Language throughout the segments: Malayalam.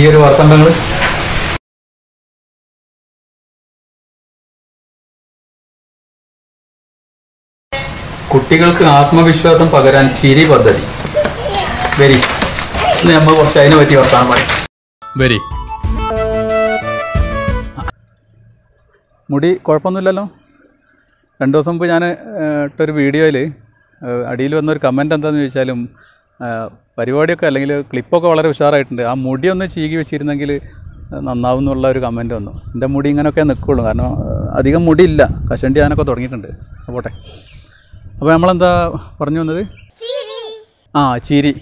ഈ ഒരു വർത്തങ്ങൾ കുട്ടികൾക്ക് ആത്മവിശ്വാസം പകരാൻ ചിരി പദ്ധതി വരി നമ്മൾ കുറച്ച് അതിനെ പറ്റി വർത്താൻ പറയും വരി മുടി കുഴപ്പമൊന്നുമില്ലല്ലോ രണ്ട് ദിവസം മുമ്പ് ഞാൻ ഇട്ടൊരു വീഡിയോയിൽ അടിയിൽ വന്നൊരു കമൻ്റ് എന്താണെന്ന് ചോദിച്ചാലും പരിപാടിയൊക്കെ അല്ലെങ്കിൽ ക്ലിപ്പൊക്കെ വളരെ ഉഷാറായിട്ടുണ്ട് ആ മുടിയൊന്ന് ചീകി വെച്ചിരുന്നെങ്കിൽ നന്നാവും എന്നുള്ള ഒരു കമൻറ്റ് വന്നു എൻ്റെ മുടി ഇങ്ങനെയൊക്കെ നിൽക്കുള്ളൂ കാരണം അധികം മുടിയില്ല കശണ്ടി ഞാനൊക്കെ തുടങ്ങിയിട്ടുണ്ട് പോട്ടെ അപ്പോൾ നമ്മളെന്താ പറഞ്ഞു വന്നത് ആ ചിരി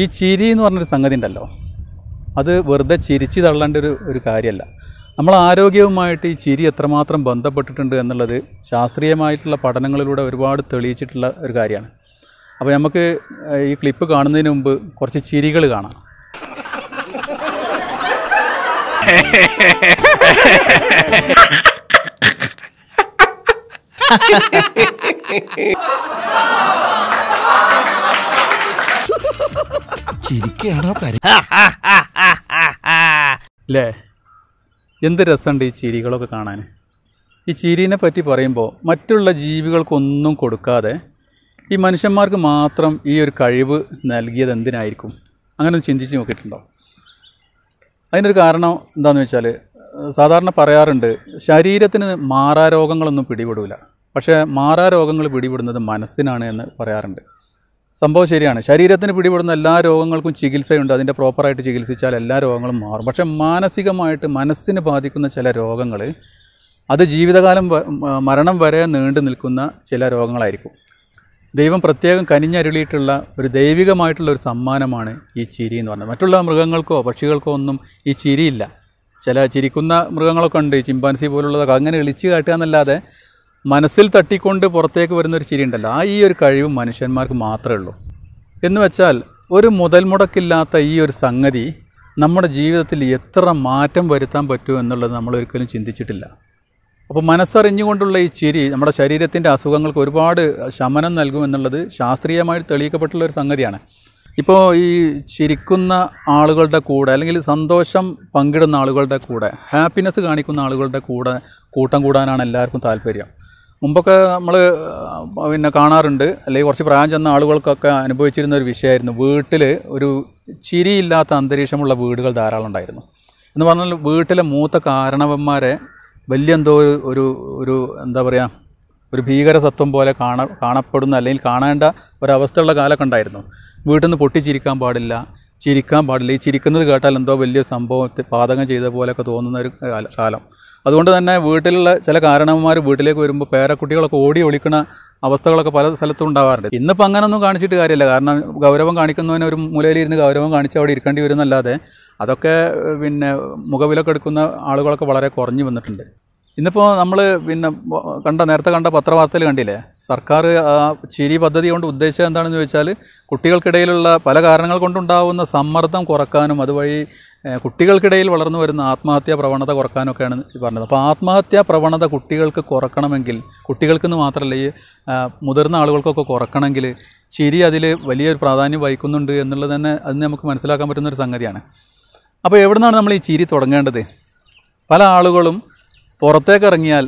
ഈ ചിരി എന്ന് പറഞ്ഞൊരു സംഗതി ഉണ്ടല്ലോ അത് വെറുതെ ചിരിച്ച് തള്ളേണ്ട ഒരു ഒരു കാര്യമല്ല നമ്മൾ ആരോഗ്യവുമായിട്ട് ഈ ചിരി എത്രമാത്രം ബന്ധപ്പെട്ടിട്ടുണ്ട് എന്നുള്ളത് ശാസ്ത്രീയമായിട്ടുള്ള പഠനങ്ങളിലൂടെ ഒരുപാട് തെളിയിച്ചിട്ടുള്ള ഒരു കാര്യമാണ് അപ്പോൾ നമുക്ക് ഈ ക്ലിപ്പ് കാണുന്നതിന് മുമ്പ് കുറച്ച് ചിരികൾ കാണാം അല്ലേ എന്ത് രസമുണ്ട് ഈ ചിരികളൊക്കെ കാണാൻ ഈ ചിരിനെ പറ്റി പറയുമ്പോൾ മറ്റുള്ള ജീവികൾക്കൊന്നും കൊടുക്കാതെ ഈ മനുഷ്യന്മാർക്ക് മാത്രം ഈ ഒരു കഴിവ് നൽകിയത് എന്തിനായിരിക്കും അങ്ങനെ ഒന്ന് ചിന്തിച്ച് നോക്കിയിട്ടുണ്ടോ അതിനൊരു കാരണം എന്താണെന്ന് വെച്ചാൽ സാധാരണ പറയാറുണ്ട് ശരീരത്തിന് മാറാരോഗങ്ങളൊന്നും പിടിപെടില്ല പക്ഷേ മാറാരോഗങ്ങൾ പിടിപെടുന്നത് മനസ്സിനാണ് എന്ന് പറയാറുണ്ട് സംഭവം ശരിയാണ് ശരീരത്തിന് പിടിപെടുന്ന എല്ലാ രോഗങ്ങൾക്കും ചികിത്സയുണ്ട് അതിൻ്റെ പ്രോപ്പറായിട്ട് ചികിത്സിച്ചാൽ എല്ലാ രോഗങ്ങളും മാറും പക്ഷേ മാനസികമായിട്ട് മനസ്സിന് ബാധിക്കുന്ന ചില രോഗങ്ങൾ അത് ജീവിതകാലം മരണം വരെ നീണ്ടു നിൽക്കുന്ന ചില രോഗങ്ങളായിരിക്കും ദൈവം പ്രത്യേകം കനിഞ്ഞരുളിയിട്ടുള്ള ഒരു ദൈവികമായിട്ടുള്ള ഒരു സമ്മാനമാണ് ഈ ചിരി എന്ന് പറഞ്ഞത് മറ്റുള്ള മൃഗങ്ങൾക്കോ പക്ഷികൾക്കോ ഒന്നും ഈ ചിരിയില്ല ചില ചിരിക്കുന്ന മൃഗങ്ങളൊക്കെ ഉണ്ട് ചിമ്പാൻസി പോലുള്ളതൊക്കെ അങ്ങനെ എളിച്ച് കാട്ടുക എന്നല്ലാതെ മനസ്സിൽ തട്ടിക്കൊണ്ട് പുറത്തേക്ക് വരുന്ന ഒരു ചിരി ഉണ്ടല്ലോ ആ ഈ ഒരു കഴിവ് മനുഷ്യന്മാർക്ക് മാത്രമേ ഉള്ളൂ എന്ന് വെച്ചാൽ ഒരു മുതൽ മുടക്കില്ലാത്ത ഈ ഒരു സംഗതി നമ്മുടെ ജീവിതത്തിൽ എത്ര മാറ്റം വരുത്താൻ പറ്റുമോ എന്നുള്ളത് ഒരിക്കലും ചിന്തിച്ചിട്ടില്ല അപ്പോൾ മനസ്സറിഞ്ഞുകൊണ്ടുള്ള ഈ ചിരി നമ്മുടെ ശരീരത്തിൻ്റെ അസുഖങ്ങൾക്ക് ഒരുപാട് ശമനം നൽകുമെന്നുള്ളത് ശാസ്ത്രീയമായി തെളിയിക്കപ്പെട്ടുള്ള ഒരു സംഗതിയാണ് ഇപ്പോൾ ഈ ചിരിക്കുന്ന ആളുകളുടെ കൂടെ അല്ലെങ്കിൽ സന്തോഷം പങ്കിടുന്ന ആളുകളുടെ കൂടെ ഹാപ്പിനെസ് കാണിക്കുന്ന ആളുകളുടെ കൂടെ കൂട്ടം കൂടാനാണ് എല്ലാവർക്കും താല്പര്യം മുമ്പൊക്കെ നമ്മൾ പിന്നെ കാണാറുണ്ട് അല്ലെങ്കിൽ കുറച്ച് പ്രായം ചെന്ന ആളുകൾക്കൊക്കെ അനുഭവിച്ചിരുന്ന ഒരു വിഷയമായിരുന്നു വീട്ടിൽ ഒരു ചിരിയില്ലാത്ത അന്തരീക്ഷമുള്ള വീടുകൾ ധാരാളം ഉണ്ടായിരുന്നു എന്ന് പറഞ്ഞാൽ വീട്ടിലെ മൂത്ത കാരണവന്മാരെ വലിയ എന്തോ ഒരു ഒരു എന്താ പറയുക ഒരു ഭീകരസത്വം പോലെ കാണ കാണപ്പെടുന്ന അല്ലെങ്കിൽ കാണേണ്ട ഒരവസ്ഥയുള്ള കാലമൊക്കെ ഉണ്ടായിരുന്നു വീട്ടിൽ നിന്ന് പൊട്ടിച്ചിരിക്കാൻ പാടില്ല ചിരിക്കാൻ പാടില്ല ഈ ചിരിക്കുന്നത് കേട്ടാൽ എന്തോ വലിയ സംഭവം പാതകം ചെയ്ത പോലെയൊക്കെ തോന്നുന്ന ഒരു കാലം അതുകൊണ്ട് തന്നെ വീട്ടിലുള്ള ചില കാരണവന്മാർ വീട്ടിലേക്ക് വരുമ്പോൾ പേരക്കുട്ടികളൊക്കെ ഓടി ഒളിക്കുന്ന അവസ്ഥകളൊക്കെ പല സ്ഥലത്തും ഉണ്ടാവാറുണ്ട് ഇന്നിപ്പോൾ അങ്ങനൊന്നും കാണിച്ചിട്ട് കാര്യമില്ല കാരണം ഗൗരവം കാണിക്കുന്നവന് ഒരു മൂലയിലിരുന്ന് ഗൗരവം കാണിച്ച് അവിടെ ഇരിക്കേണ്ടി വരുന്നല്ലാതെ അതൊക്കെ പിന്നെ മുഖവിലൊക്കെ എടുക്കുന്ന ആളുകളൊക്കെ വളരെ കുറഞ്ഞു വന്നിട്ടുണ്ട് ഇന്നിപ്പോൾ നമ്മൾ പിന്നെ കണ്ട നേരത്തെ കണ്ട പത്രവാർത്തയിൽ കണ്ടില്ലേ സർക്കാർ ചിരി പദ്ധതി കൊണ്ട് ഉദ്ദേശിച്ചത് എന്താണെന്ന് ചോദിച്ചാൽ കുട്ടികൾക്കിടയിലുള്ള പല കാരണങ്ങൾ കൊണ്ടുണ്ടാവുന്ന സമ്മർദ്ദം കുറക്കാനും അതുവഴി കുട്ടികൾക്കിടയിൽ വളർന്നു വരുന്ന ആത്മഹത്യാ പ്രവണത കുറക്കാനൊക്കെയാണ് പറഞ്ഞത് അപ്പോൾ ആത്മഹത്യാ പ്രവണത കുട്ടികൾക്ക് കുറക്കണമെങ്കിൽ കുട്ടികൾക്കെന്ന് മാത്രമല്ല ഈ മുതിർന്ന ആളുകൾക്കൊക്കെ കുറക്കണമെങ്കിൽ ചിരി അതിൽ വലിയൊരു പ്രാധാന്യം വഹിക്കുന്നുണ്ട് എന്നുള്ളത് തന്നെ അതിന് നമുക്ക് മനസ്സിലാക്കാൻ പറ്റുന്നൊരു സംഗതിയാണ് അപ്പോൾ എവിടെ നിന്നാണ് നമ്മൾ ഈ ചിരി തുടങ്ങേണ്ടത് പല ആളുകളും പുറത്തേക്കിറങ്ങിയാൽ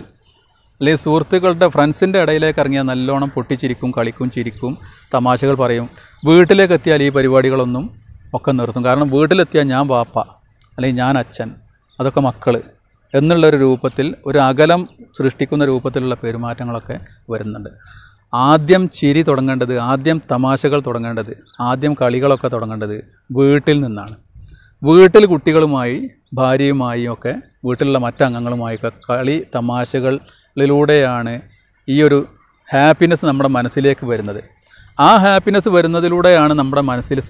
അല്ലെങ്കിൽ സുഹൃത്തുക്കളുടെ ഫ്രണ്ട്സിൻ്റെ ഇടയിലേക്ക് ഇറങ്ങിയാൽ നല്ലോണം പൊട്ടിച്ചിരിക്കും കളിക്കും ചിരിക്കും തമാശകൾ പറയും വീട്ടിലേക്ക് എത്തിയാൽ ഈ പരിപാടികളൊന്നും ഒക്കെ നിർത്തും കാരണം വീട്ടിലെത്തിയാൽ ഞാൻ വാപ്പ അല്ലെങ്കിൽ ഞാൻ അച്ഛൻ അതൊക്കെ മക്കൾ എന്നുള്ളൊരു രൂപത്തിൽ ഒരു അകലം സൃഷ്ടിക്കുന്ന രൂപത്തിലുള്ള പെരുമാറ്റങ്ങളൊക്കെ വരുന്നുണ്ട് ആദ്യം ചിരി തുടങ്ങേണ്ടത് ആദ്യം തമാശകൾ തുടങ്ങേണ്ടത് ആദ്യം കളികളൊക്കെ തുടങ്ങേണ്ടത് വീട്ടിൽ നിന്നാണ് വീട്ടിൽ കുട്ടികളുമായി ഭാര്യയുമായി ഒക്കെ വീട്ടിലുള്ള മറ്റംഗങ്ങളുമായൊക്കെ കളി തമാശകൾ ളിലൂടെയാണ് ഈ ഒരു ഹാപ്പിനെസ് നമ്മുടെ മനസ്സിലേക്ക് വരുന്നത് ആ ഹാപ്പിനെസ് വരുന്നതിലൂടെയാണ് നമ്മുടെ മനസ്സിൽ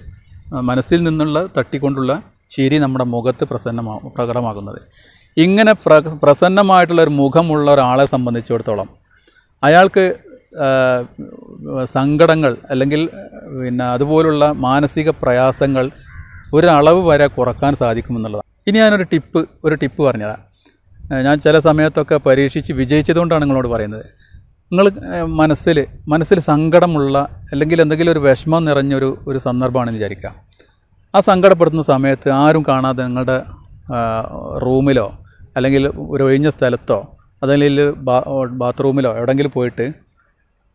മനസ്സിൽ നിന്നുള്ള തട്ടിക്കൊണ്ടുള്ള ചിരി നമ്മുടെ മുഖത്ത് പ്രസന്നമാ പ്രകടമാകുന്നത് ഇങ്ങനെ പ്ര പ്രസന്നമായിട്ടുള്ള ഒരു മുഖമുള്ള ഒരാളെ സംബന്ധിച്ചിടത്തോളം അയാൾക്ക് സങ്കടങ്ങൾ അല്ലെങ്കിൽ പിന്നെ അതുപോലുള്ള മാനസിക പ്രയാസങ്ങൾ ഒരളവ് വരെ കുറക്കാൻ സാധിക്കുമെന്നുള്ളതാണ് ഇനി ഞാനൊരു ടിപ്പ് ഒരു ടിപ്പ് പറഞ്ഞതാണ് ഞാൻ ചില സമയത്തൊക്കെ പരീക്ഷിച്ച് വിജയിച്ചതുകൊണ്ടാണ് നിങ്ങളോട് പറയുന്നത് നിങ്ങൾ മനസ്സിൽ മനസ്സിൽ സങ്കടമുള്ള അല്ലെങ്കിൽ എന്തെങ്കിലും ഒരു വിഷമം നിറഞ്ഞൊരു ഒരു സന്ദർഭമാണെന്ന് വിചാരിക്കുക ആ സങ്കടപ്പെടുത്തുന്ന സമയത്ത് ആരും കാണാതെ നിങ്ങളുടെ റൂമിലോ അല്ലെങ്കിൽ ഒരു ഒഴിഞ്ഞ സ്ഥലത്തോ അതല്ലെങ്കിൽ ബാത്റൂമിലോ എവിടെയെങ്കിലും പോയിട്ട്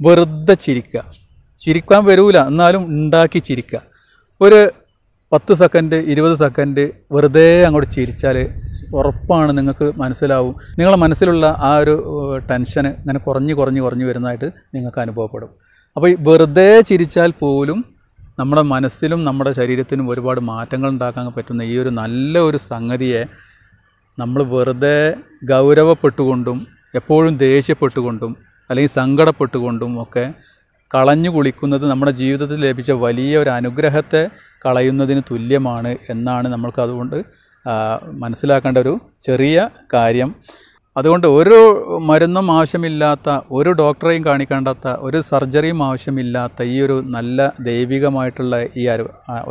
വെറുതെ ചിരിക്കുക ചിരിക്കാൻ വരില്ല എന്നാലും ഉണ്ടാക്കി ചിരിക്കുക ഒരു പത്ത് സെക്കൻഡ് ഇരുപത് സെക്കൻഡ് വെറുതെ അങ്ങോട്ട് ചിരിച്ചാൽ ഉറപ്പാണ് നിങ്ങൾക്ക് മനസ്സിലാവും നിങ്ങളുടെ മനസ്സിലുള്ള ആ ഒരു ടെൻഷൻ ഇങ്ങനെ കുറഞ്ഞ് കുറഞ്ഞ് കുറഞ്ഞ് വരുന്നതായിട്ട് നിങ്ങൾക്ക് അനുഭവപ്പെടും അപ്പോൾ ഈ വെറുതെ ചിരിച്ചാൽ പോലും നമ്മുടെ മനസ്സിലും നമ്മുടെ ശരീരത്തിനും ഒരുപാട് മാറ്റങ്ങൾ ഉണ്ടാക്കാൻ പറ്റുന്ന ഈ ഒരു നല്ല ഒരു സംഗതിയെ നമ്മൾ വെറുതെ ഗൗരവപ്പെട്ടുകൊണ്ടും എപ്പോഴും ദേഷ്യപ്പെട്ടുകൊണ്ടും അല്ലെങ്കിൽ സങ്കടപ്പെട്ടുകൊണ്ടും ഒക്കെ കളഞ്ഞു കുളിക്കുന്നത് നമ്മുടെ ജീവിതത്തിൽ ലഭിച്ച വലിയ ഒരു അനുഗ്രഹത്തെ കളയുന്നതിന് തുല്യമാണ് എന്നാണ് നമ്മൾക്കതുകൊണ്ട് മനസ്സിലാക്കേണ്ട ഒരു ചെറിയ കാര്യം അതുകൊണ്ട് ഒരു മരുന്നും ആവശ്യമില്ലാത്ത ഒരു ഡോക്ടറെയും കാണിക്കേണ്ടാത്ത ഒരു സർജറിയും ആവശ്യമില്ലാത്ത ഈ ഒരു നല്ല ദൈവികമായിട്ടുള്ള ഈ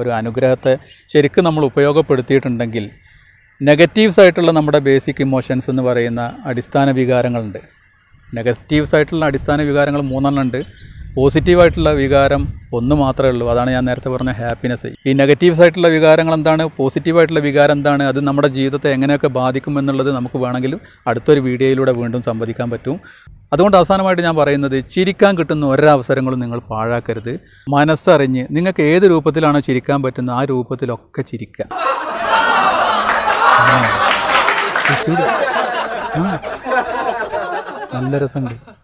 ഒരു അനുഗ്രഹത്തെ ശരിക്കും നമ്മൾ ഉപയോഗപ്പെടുത്തിയിട്ടുണ്ടെങ്കിൽ നെഗറ്റീവ്സ് ആയിട്ടുള്ള നമ്മുടെ ബേസിക് ഇമോഷൻസ് എന്ന് പറയുന്ന അടിസ്ഥാന വികാരങ്ങളുണ്ട് നെഗറ്റീവ്സ് ആയിട്ടുള്ള അടിസ്ഥാന വികാരങ്ങൾ മൂന്നെണ്ണം ഉണ്ട് പോസിറ്റീവായിട്ടുള്ള വികാരം ഒന്ന് മാത്രമേ ഉള്ളൂ അതാണ് ഞാൻ നേരത്തെ പറഞ്ഞ ഹാപ്പിനെസ് ഈ നെഗറ്റീവ്സ് ആയിട്ടുള്ള വികാരങ്ങൾ എന്താണ് പോസിറ്റീവായിട്ടുള്ള വികാരം എന്താണ് അത് നമ്മുടെ ജീവിതത്തെ എങ്ങനെയൊക്കെ ബാധിക്കും എന്നുള്ളത് നമുക്ക് വേണമെങ്കിൽ അടുത്തൊരു വീഡിയോയിലൂടെ വീണ്ടും സംവദിക്കാൻ പറ്റും അതുകൊണ്ട് അവസാനമായിട്ട് ഞാൻ പറയുന്നത് ചിരിക്കാൻ കിട്ടുന്ന ഒരവസരങ്ങളും നിങ്ങൾ പാഴാക്കരുത് മനസ്സറിഞ്ഞ് നിങ്ങൾക്ക് ഏത് രൂപത്തിലാണോ ചിരിക്കാൻ പറ്റുന്നത് ആ രൂപത്തിലൊക്കെ ചിരിക്കാം നല്ല രസമുണ്ട്